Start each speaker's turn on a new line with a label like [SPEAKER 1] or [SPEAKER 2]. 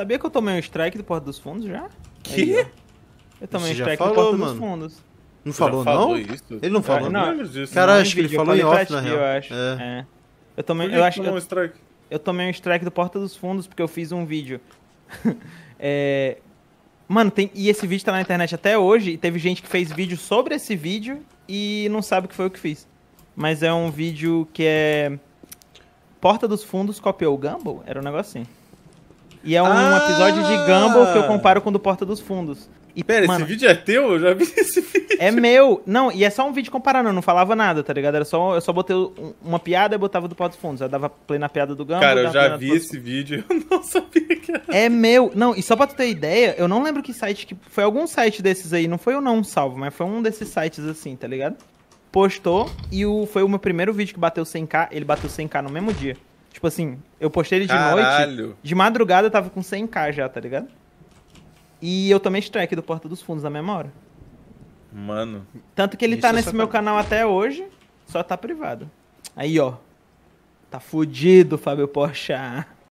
[SPEAKER 1] Sabia que eu tomei um strike do Porta dos Fundos já? Que? Aí, eu tomei um strike falou, do Porta mano. dos Fundos. Não falou, falou, não? Isso? Ele não falou, não. não. Cara, acho que ele falou em off, na real. Eu acho. É. é. Eu tomei, eu acho, eu, um eu tomei um strike do Porta dos Fundos porque eu fiz um vídeo. é, mano, tem, e esse vídeo tá na internet até hoje e teve gente que fez vídeo sobre esse vídeo e não sabe o que foi o que fiz. Mas é um vídeo que é Porta dos Fundos copiou o Gumball? Era um negocinho. E é um ah! episódio de Gumball que eu ah! comparo com o do Porta dos Fundos. E, Pera, mano, esse vídeo é teu? Eu já vi esse vídeo. É meu. Não, e é só um vídeo comparando, eu não falava nada, tá ligado? Era só, eu só botei uma piada e botava do Porta dos Fundos. Eu dava plena piada do Gumball. Cara, eu já vi esse vídeo, eu não sabia que era. É meu. Não, e só pra tu ter ideia, eu não lembro que site que. Foi algum site desses aí, não foi o não, salvo, mas foi um desses sites assim, tá ligado? Postou e o, foi o meu primeiro vídeo que bateu 100k, ele bateu 100k no mesmo dia. Tipo assim, eu postei ele de Caralho. noite. De madrugada eu tava com 100k já, tá ligado? E eu tomei strike do Porta dos Fundos na mesma hora. Mano. Tanto que ele tá é nesse meu tá... canal até hoje, só tá privado. Aí, ó. Tá fudido, Fábio Porchat.